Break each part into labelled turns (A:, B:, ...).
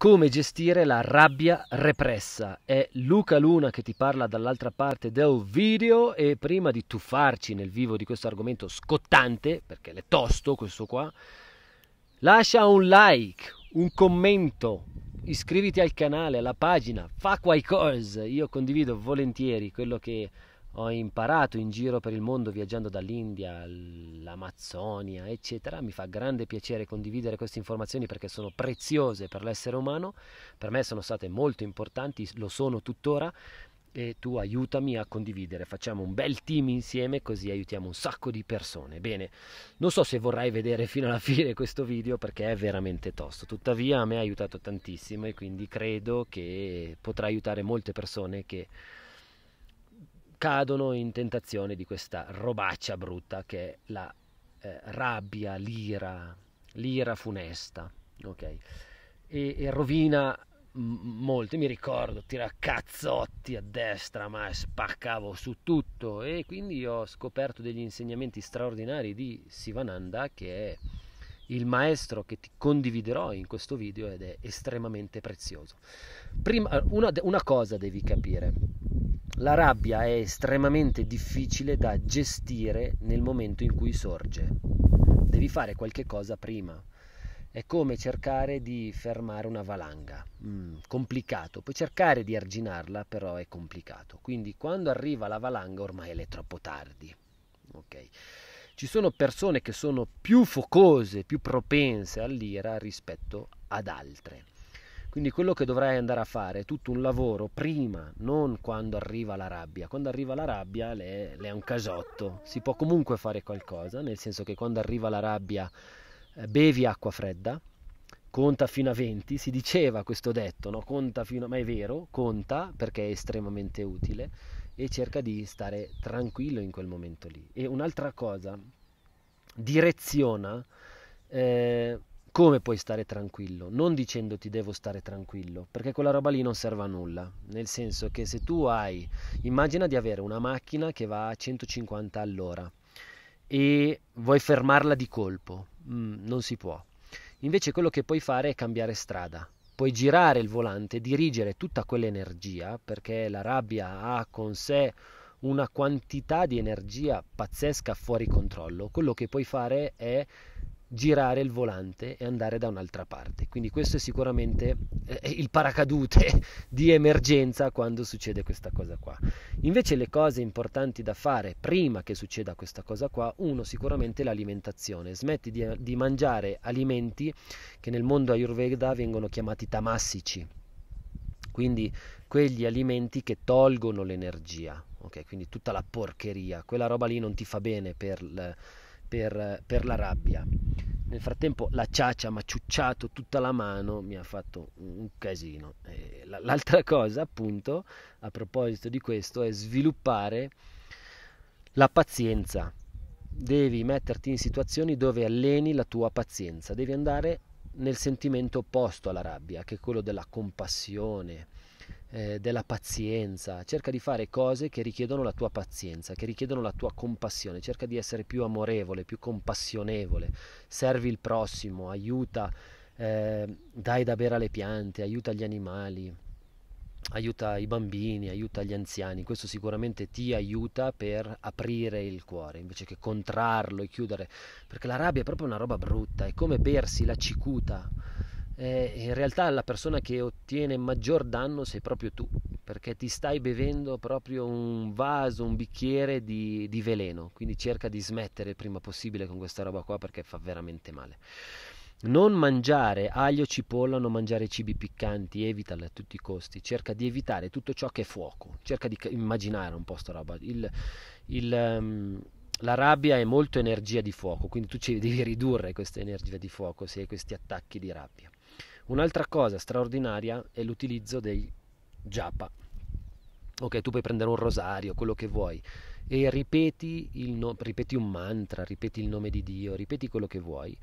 A: come gestire la rabbia repressa. È Luca Luna che ti parla dall'altra parte del video e prima di tuffarci nel vivo di questo argomento scottante, perché è tosto questo qua, lascia un like, un commento, iscriviti al canale, alla pagina, fa qualcosa, io condivido volentieri quello che ho imparato in giro per il mondo viaggiando dall'India all'Amazzonia, eccetera. Mi fa grande piacere condividere queste informazioni perché sono preziose per l'essere umano, per me sono state molto importanti, lo sono tuttora e tu aiutami a condividere, facciamo un bel team insieme così aiutiamo un sacco di persone. Bene, non so se vorrai vedere fino alla fine questo video perché è veramente tosto, tuttavia a me ha aiutato tantissimo e quindi credo che potrà aiutare molte persone che cadono in tentazione di questa robaccia brutta che è la eh, rabbia, l'ira, l'ira funesta, ok? E, e rovina molti, mi ricordo, tira cazzotti a destra, ma spaccavo su tutto e quindi ho scoperto degli insegnamenti straordinari di Sivananda che è il maestro che ti condividerò in questo video ed è estremamente prezioso. Prima, una, una cosa devi capire, la rabbia è estremamente difficile da gestire nel momento in cui sorge, devi fare qualche cosa prima. È come cercare di fermare una valanga, mm, complicato, puoi cercare di arginarla però è complicato, quindi quando arriva la valanga ormai è troppo tardi. Okay ci sono persone che sono più focose, più propense all'ira rispetto ad altre. Quindi quello che dovrai andare a fare è tutto un lavoro prima, non quando arriva la rabbia. Quando arriva la rabbia le, le è un casotto, si può comunque fare qualcosa, nel senso che quando arriva la rabbia eh, bevi acqua fredda, conta fino a 20, si diceva questo detto, no? conta fino a... ma è vero, conta perché è estremamente utile e cerca di stare tranquillo in quel momento lì. E un'altra cosa, direziona eh, come puoi stare tranquillo, non dicendoti devo stare tranquillo, perché quella roba lì non serve a nulla, nel senso che se tu hai, immagina di avere una macchina che va a 150 all'ora e vuoi fermarla di colpo, mm, non si può. Invece quello che puoi fare è cambiare strada, puoi girare il volante, dirigere tutta quell'energia, perché la rabbia ha con sé una quantità di energia pazzesca fuori controllo, quello che puoi fare è girare il volante e andare da un'altra parte. Quindi questo è sicuramente eh, il paracadute di emergenza quando succede questa cosa qua. Invece le cose importanti da fare prima che succeda questa cosa qua, uno sicuramente l'alimentazione. Smetti di, di mangiare alimenti che nel mondo ayurveda vengono chiamati tamassici. Quindi quegli alimenti che tolgono l'energia, ok? Quindi tutta la porcheria, quella roba lì non ti fa bene per il per, per la rabbia. Nel frattempo la ciaccia mi ha ciucciato tutta la mano, mi ha fatto un casino. E l'altra cosa, appunto, a proposito di questo, è sviluppare la pazienza. Devi metterti in situazioni dove alleni la tua pazienza, devi andare nel sentimento opposto alla rabbia, che è quello della compassione, eh, della pazienza, cerca di fare cose che richiedono la tua pazienza, che richiedono la tua compassione, cerca di essere più amorevole, più compassionevole, servi il prossimo, aiuta, eh, dai da bere alle piante, aiuta gli animali, aiuta i bambini, aiuta gli anziani, questo sicuramente ti aiuta per aprire il cuore invece che contrarlo e chiudere, perché la rabbia è proprio una roba brutta, è come bersi la cicuta eh, in realtà la persona che ottiene maggior danno sei proprio tu, perché ti stai bevendo proprio un vaso, un bicchiere di, di veleno, quindi cerca di smettere il prima possibile con questa roba qua perché fa veramente male. Non mangiare aglio, cipolla, non mangiare cibi piccanti, evitali a tutti i costi, cerca di evitare tutto ciò che è fuoco, cerca di immaginare un po' sta roba. Il, il, um, la rabbia è molto energia di fuoco, quindi tu devi ridurre questa energia di fuoco se hai questi attacchi di rabbia. Un'altra cosa straordinaria è l'utilizzo dei japa. Ok, tu puoi prendere un rosario, quello che vuoi, e ripeti, no- ripeti, un mantra, ripeti il nome di Dio, ripeti quello che vuoi,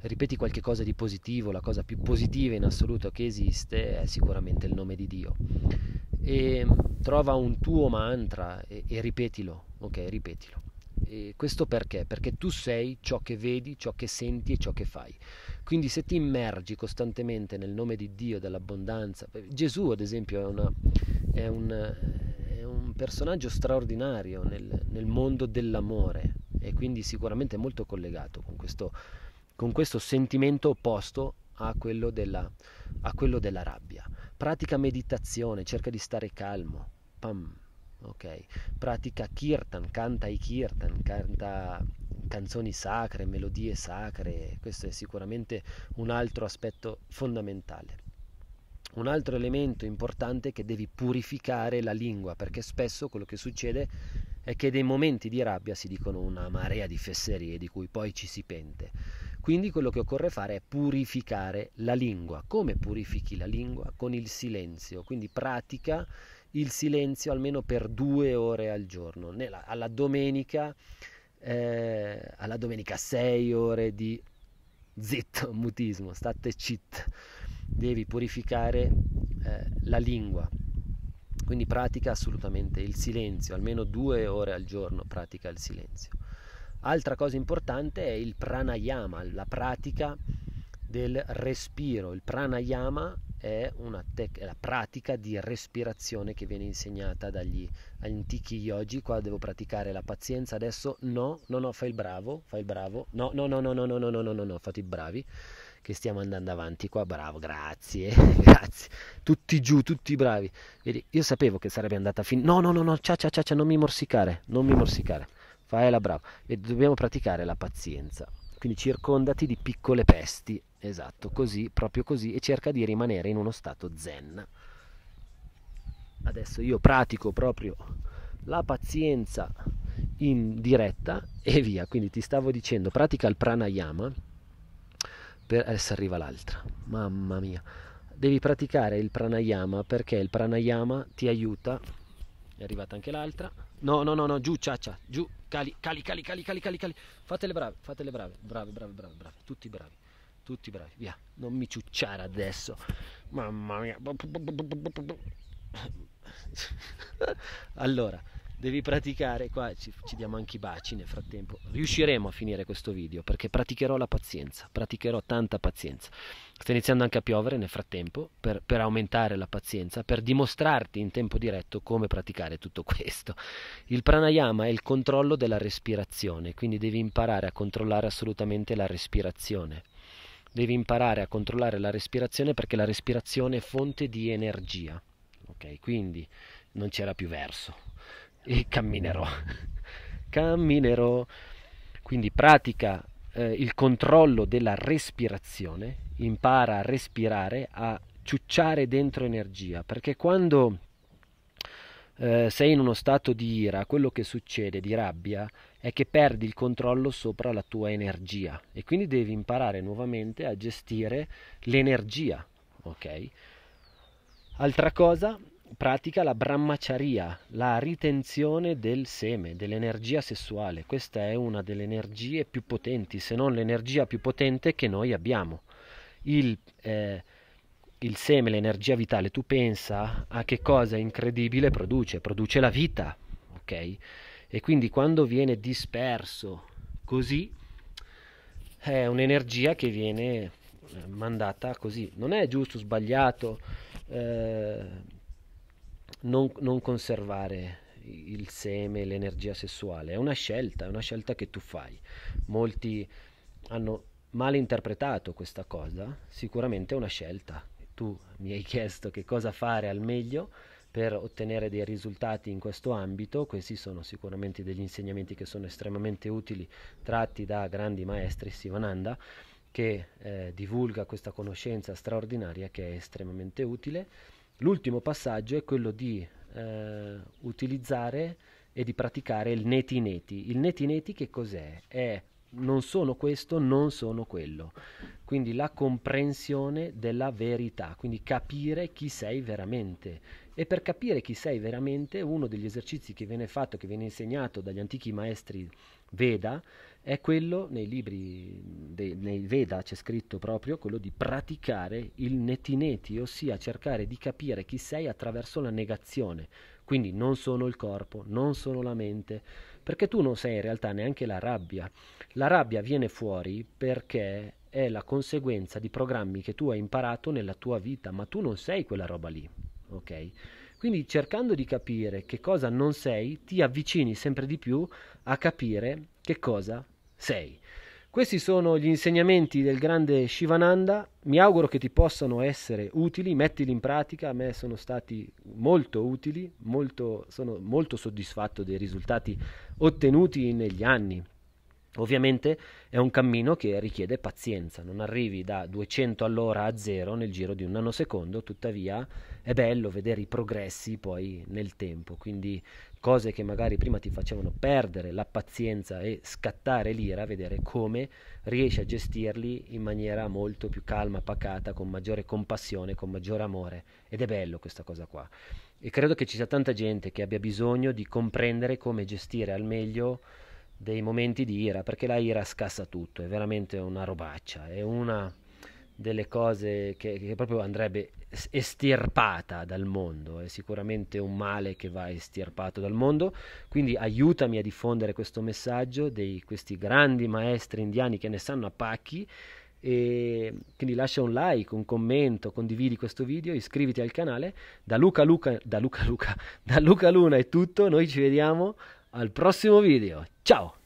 A: ripeti qualche cosa di positivo, la cosa più positiva in assoluto che esiste è sicuramente il nome di Dio. E trova un tuo mantra e, e ripetilo, ok, ripetilo. E questo perché? Perché tu sei ciò che vedi, ciò che senti e ciò che fai. Quindi se ti immergi costantemente nel nome di Dio, dell'abbondanza, Gesù ad esempio è, una, è, un, è un, personaggio straordinario nel, nel, mondo dell'amore e quindi sicuramente molto collegato con questo, con questo sentimento opposto a quello, della, a quello della rabbia. Pratica meditazione, cerca di stare calmo. Pam, ok? pratica kirtan, canta i kirtan, canta canzoni sacre, melodie sacre, questo è sicuramente un altro aspetto fondamentale. Un altro elemento importante è che devi purificare la lingua, perché spesso quello che succede è che dei momenti di rabbia si dicono una marea di fesserie di cui poi ci si pente. Quindi quello che occorre fare è purificare la lingua. Come purifichi la lingua? Con il silenzio, quindi pratica il silenzio almeno per due ore al giorno. Nella, alla domenica, eh, alla domenica sei ore di zitto, mutismo, state cit. Devi purificare eh, la lingua. Quindi pratica assolutamente il silenzio, almeno due ore al giorno pratica il silenzio. Altra cosa importante è il pranayama, la pratica del respiro. Il pranayama è tec- la pratica di respirazione che viene insegnata dagli antichi yogi. Qua devo praticare la pazienza, adesso no, no, no, fai il bravo, fai il bravo, no, no, no, no, no, no, no, no, no, no, no fate i bravi che stiamo andando avanti qua, bravo, grazie, grazie, tutti giù, tutti bravi. Vedi, io sapevo che sarebbe andata fin... No, no, no, no, cia, cia, cia, non mi morsicare, non mi morsicare, fai la brava. Vedi, dobbiamo praticare la pazienza, quindi circondati di piccole pesti Esatto, così, proprio così, e cerca di rimanere in uno stato zen. Adesso io pratico proprio la pazienza in diretta e via, quindi ti stavo dicendo, pratica il pranayama, per... adesso arriva l'altra, mamma mia, devi praticare il pranayama perché il pranayama ti aiuta, è arrivata anche l'altra, no, no, no, no, giù, ciaccia, giù, cali, cali, cali, cali, cali, cali, cali, fatele brave, fatele brave, brave, brave, brave, brave, tutti bravi tutti bravi, via, non mi ciucciare adesso, mamma mia. allora, devi praticare, qua ci, ci, diamo anche i baci nel frattempo, riusciremo a finire questo video perché praticherò la pazienza, praticherò tanta pazienza. Sta iniziando anche a piovere nel frattempo per, per aumentare la pazienza, per dimostrarti in tempo diretto come praticare tutto questo. Il pranayama è il controllo della respirazione, quindi devi imparare a controllare assolutamente la respirazione, devi imparare a controllare la respirazione perché la respirazione è fonte di energia. Ok, quindi non c'era più verso. E camminerò. camminerò. Quindi pratica eh, il controllo della respirazione, impara a respirare, a ciucciare dentro energia, perché quando eh, sei in uno stato di ira, quello che succede, di rabbia, è che perdi il controllo sopra la tua energia e quindi devi imparare nuovamente a gestire l'energia, ok? Altra cosa, pratica la brahmacharya, la ritenzione del seme, dell'energia sessuale. Questa è una delle energie più potenti, se non l'energia più potente che noi abbiamo. Il, eh, il seme, l'energia vitale, tu pensa a che cosa incredibile produce, produce la vita, ok? e quindi quando viene disperso così è un'energia che viene eh, mandata così. Non è giusto, sbagliato eh, non, non, conservare il seme, l'energia sessuale, è una scelta, è una scelta che tu fai. Molti hanno mal interpretato questa cosa, sicuramente è una scelta. Tu mi hai chiesto che cosa fare al meglio per ottenere dei risultati in questo ambito. Questi sono sicuramente degli insegnamenti che sono estremamente utili tratti da grandi maestri, Sivananda, che eh, divulga questa conoscenza straordinaria che è estremamente utile. L'ultimo passaggio è quello di eh, utilizzare e di praticare il neti neti. Il neti neti che cos'è? È non sono questo, non sono quello. Quindi la comprensione della verità, quindi capire chi sei veramente e per capire chi sei veramente, uno degli esercizi che viene fatto, che viene insegnato dagli antichi maestri Veda, è quello, nei libri, dei, nei Veda c'è scritto proprio, quello di praticare il netineti, ossia cercare di capire chi sei attraverso la negazione. Quindi non sono il corpo, non sono la mente, perché tu non sei in realtà neanche la rabbia. La rabbia viene fuori perché è la conseguenza di programmi che tu hai imparato nella tua vita, ma tu non sei quella roba lì ok? Quindi cercando di capire che cosa non sei, ti avvicini sempre di più a capire che cosa sei. Questi sono gli insegnamenti del grande Shivananda, mi auguro che ti possano essere utili, mettili in pratica, a me sono stati molto utili, molto, sono molto soddisfatto dei risultati ottenuti negli anni. Ovviamente è un cammino che richiede pazienza, non arrivi da 200 all'ora a zero nel giro di un nanosecondo, tuttavia è bello vedere i progressi poi nel tempo, quindi cose che magari prima ti facevano perdere la pazienza e scattare l'ira, vedere come riesci a gestirli in maniera molto più calma, pacata, con maggiore compassione, con maggiore amore ed è bello questa cosa qua. E credo che ci sia tanta gente che abbia bisogno di comprendere come gestire al meglio dei momenti di ira, perché la ira scassa tutto, è veramente una robaccia, è una delle cose che, che proprio andrebbe estirpata dal mondo, è sicuramente un male che va estirpato dal mondo, quindi aiutami a diffondere questo messaggio di questi grandi maestri indiani che ne sanno a pacchi, e quindi lascia un like, un commento, condividi questo video, iscriviti al canale, da Luca Luca, da Luca Luca, da Luca Luna è tutto, noi ci vediamo al prossimo video. Ciao!